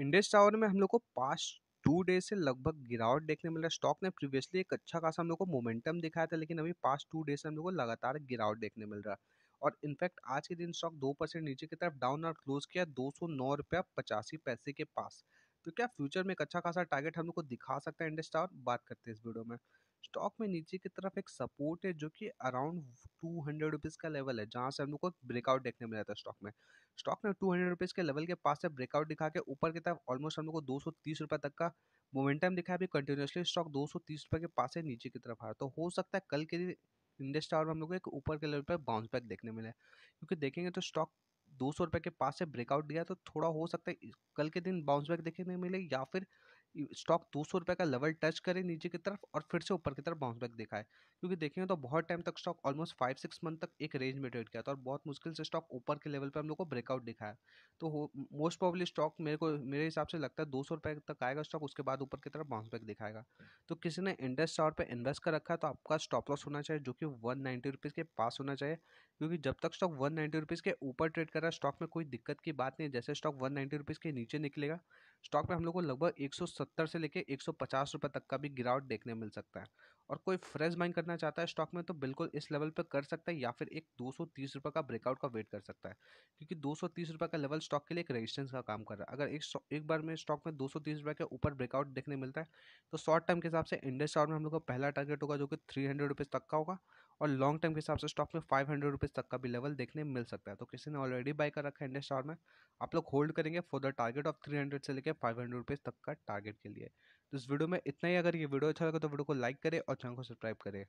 index tower में हम लोग को पास्ट टू डे से लगभग गिरावट देखने मिल रहा है स्टॉक ने प्रीवियसली एक अच्छा खासा हम लोग को मोमेंटम दिखाया था लेकिन अभी पास्ट टू डे से हम लोग को लगातार गिरावट देखने मिल रहा है और इनफैक्ट आज के दिन स्टॉक दो परसेंट नीचे की तरफ डाउन और क्लोज किया दो सौ नौ रुपया पचासी पैसे के पास तो क्या फ्यूचर में एक अच्छा खासा टारगेट हम लोग को दिखा सकता है इंडेक्स टावर बात करते हैं इस वीडियो में स्टॉक में नीचे की तरफ एक सपोर्ट है जो कि अराउंड टू हंड्रेड रुपीज़ का लेवल है जहाँ से हम लोग को ब्रेकआउट देखने मिला था स्टॉक में स्टॉक ने टू हंड्रेड रुपीज़ के लेवल के पास से ब्रेकआउट दिखा के ऊपर की तरफ ऑलमोस्ट हम लोग को दो सौ तीस रुपये तक का मोमेंटम दिखा अभी कंटिन्यूसली स्टॉक दो सौ तीस रुपये के पास से नीचे की तरफ आया तो हो सकता है कल के दिन इंडेक्स टावर हम लोग को एक ऊपर के लेवल पर बाउंस बैक देखने मिले क्योंकि देखेंगे तो स्टॉक दो सौ रुपये के पास से ब्रेकआउट दिया तो थोड़ा हो सकता है कल के दिन बाउंस बैक देखने मिले या फिर स्टॉक दो सौ रुपये का लेवल टच करे नीचे की तरफ और फिर से ऊपर की तरफ बाउंस बैक दिखाए क्योंकि देखेंगे तो बहुत टाइम तक stock almost five six month तक एक रेंज में ट्रेड किया था और बहुत मुश्किल से स्टॉक ऊपर के लेवल पर हम लोग को ब्रेकआउट दिखाया तो मोस्ट प्रॉब्ली स्टॉक मेरे को मेरे हिसाब से लगता है दो सौ रुपये तक आएगा स्टॉक उसके बाद ऊपर की तरफ बाउंस बैक दिखाएगा तो किसी ने इंडस्ट शावर पर इन्वेस्ट कर रखा है तो आपका स्टॉप लॉस होना चाहिए जो कि वन नाइन्टी रुपीज़ के पास होना चाहिए क्योंकि जब तक स्टॉक वन नाइन्टी रुपीज़ के ऊपर ट्रेड कर रहा है स्टॉक में कोई दिक्कत की बात नहीं है जैसे स्टॉक वन नाइन्टी रुपीज़ के नीचे निकलेगा स्टॉक में हम लोग को लगभग एक सौ 170 से लेके 150 रुपए तक का भी गिरावट देखने मिल सकता है और कोई फ्रेश बाइंग करना चाहता है स्टॉक में तो बिल्कुल इस लेवल पर कर सकता है या फिर एक 230 रुपए का ब्रेकआउट का वेट कर सकता है क्योंकि 230 रुपए का लेवल स्टॉक के लिए एक रेजिस्टेंस का काम कर रहा है अगर एक एक बार में स्टॉक में 230 रुपए के ऊपर ब्रेकआउट देखने मिलता है तो शॉर्ट टर्म के हिसाब से इंडेक्स शॉर्ट में हम लोग का पहला टारगेट होगा जो कि थ्री हंड्रेड तक का होगा और लॉन्ग टर्म के हिसाब से स्टॉक में फाइव हंड्रेड रुपीज़ तक का भी लेवल देखने मिल सकता है तो किसी ने ऑलरेडी बाय कर रखा है इंडिया स्टार में आप लोग होल्ड करेंगे for the target of three hundred से लेकर फाइव हंड्रेड रुपीज़ तक का टारगेट के लिए तो इस वीडियो में इतना ही अगर ये वीडियो अच्छा लगे तो वीडियो को लाइक करें और चैनल को सब्सक्राइब करें